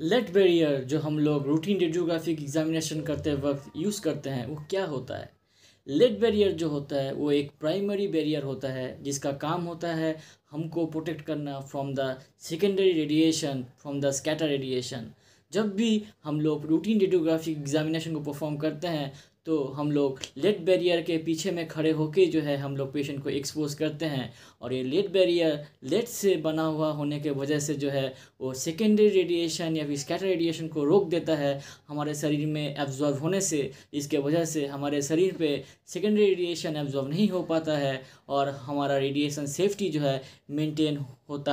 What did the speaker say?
late barrier जो हम लोग रूटीन रेडियोग्राफिक एग्जामिनेशन करते वक्त यूज़ करते हैं वो क्या होता है लेट बैरियर जो होता है वो एक प्राइमरी बैरियर होता है जिसका काम होता है हमको प्रोटेक्ट करना from the secondary radiation from the scatter radiation जब भी हम लोग रूटीन रेडियोग्राफी एग्जामिनेशन को परफॉर्म करते हैं तो हम लोग लेट बैरियर के पीछे में खड़े होकर जो है हम लोग पेशेंट को एक्सपोज करते हैं और ये लेट बैरियर लेट से बना हुआ होने के वजह से जो है वो सेकेंडरी रेडिएशन या फिर स्कैटर रेडिएशन को रोक देता है हमारे शरीर में एब्जॉर्व होने से इसके वजह से हमारे शरीर पे सेकेंडरी रेडिएशन एब्जॉर्व नहीं हो पाता है और हमारा रेडिएशन सेफ्टी जो है मेनटेन होता है